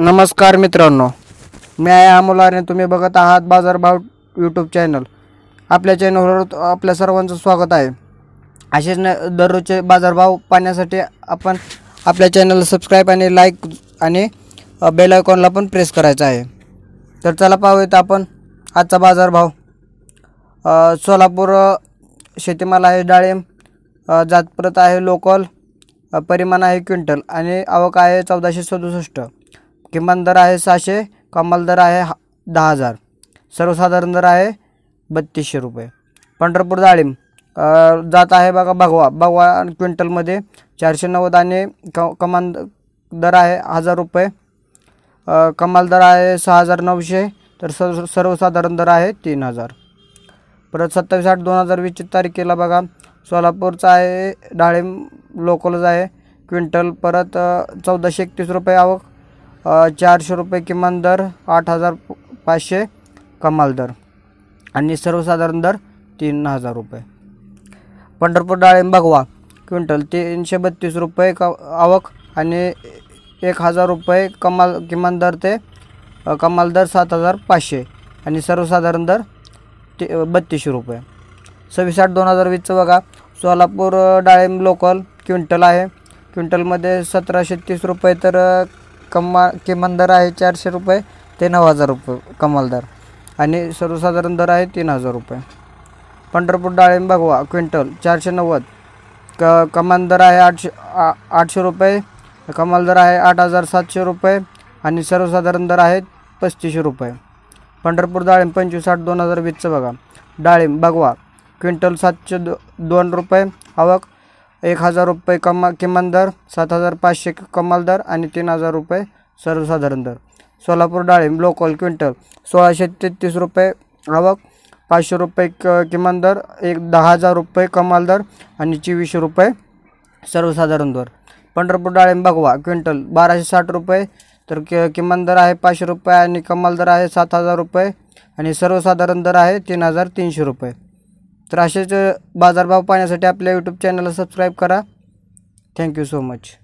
नमस्कार मित्रांनो मी आहे अमोलाने तुम्ही बघत आहात बाजारभाव यूट्यूब चॅनल आपल्या चॅनलवर आपल्या सर्वांचं स्वागत आहे असेच न दररोजचे बाजारभाव पाहण्यासाठी आपण आपल्या चॅनलला सबस्क्राईब आणि लाईक आणि बेल आयकॉनला पण प्रेस करायचा आहे तर चला पाहूयात आपण आजचा बाजारभाव सोलापूर शेतीमाल आहे डाळिंब जातप्रत आहे लोकल परिमाण आहे क्विंटल आणि आवक आहे चौदाशे सदुसष्ट किमान दर आहे सहाशे कमाल दर आहे दहा हजार सर्वसाधारण दर आहे बत्तीसशे रुपये पंढरपूर डाळिंब जात आहे बघा भगवा भगवा क्विंटलमध्ये चारशे नव्वद आणि क कमान दर आहे हजार रुपये कमाल दर आहे सहा हजार नऊशे तर सर्व सर्वसाधारण दर आहे तीन हजार परत सत्तावीस आठ दोन हजार वीसची तारखेला बघा सोलापूरचा आहे डाळिंब लोकलच आहे क्विंटल परत चौदाशे एकतीस रुपये आवक चारशे रुपये किमान दर आठ हजार पाचशे कमाल दर आणि सर्वसाधारण दर तीन हजार रुपये पंढरपूर डाळिंब बघवा क्विंटल तीनशे बत्तीस रुपये क आवक आणि एक हजार रुपये कमाल किमान दर ते कमाल दर सात हजार पाचशे आणि सर्वसाधारण दर ते बत्तीसशे रुपये सव्वीस आठ दोन हजार वीसचं बघा सोलापूर डाळिंब लोकल क्विंटल आहे क्विंटलमध्ये सतराशे तीस रुपये तर कमा किमान दर आहे चारशे रुपये ते नऊ हजार रुपये कमाल दर आणि सर्वसाधारण दर आहे तीन हजार रुपये पंढरपूर डाळिंब बघवा क्विंटल चारशे नव्वद क कमाल दर आहे आठशे आ आठशे रुपये कमाल दर आहे आठ हजार सातशे रुपये आणि सर्वसाधारण दर आहे पस्तीसशे रुपये पंढरपूर डाळिंब पंचवीस आठ दोन हजार वीसचं बघा डाळिंब बघवा क्विंटल सातशे दो दोन रुपये आवक एक हजार रुपये कमा किमान दर सात हजार पाचशे कमाल दर आणि तीन हजार रुपये सर्वसाधारण दर सोलापूर डाळिंब लोकल क्विंटल सोळाशे तेहतीस रुपये आवक पाचशे रुपये क किमान दर एक दहा हजार रुपये कमाल दर आणि चोवीसशे रुपये सर्वसाधारण दर पंढरपूर डाळिंब बघवा क्विंटल बाराशे साठ रुपये तर कि किमान दर आहे पाचशे रुपये आणि कमाल दर आहे सात हजार रुपये आणि सर्वसाधारण दर आहे तीन हजार तीनशे रुपये तर असेच बाजारभाव पाहण्यासाठी आपल्या यूट्यूब चॅनलला सबस्क्राईब करा थँक्यू सो मच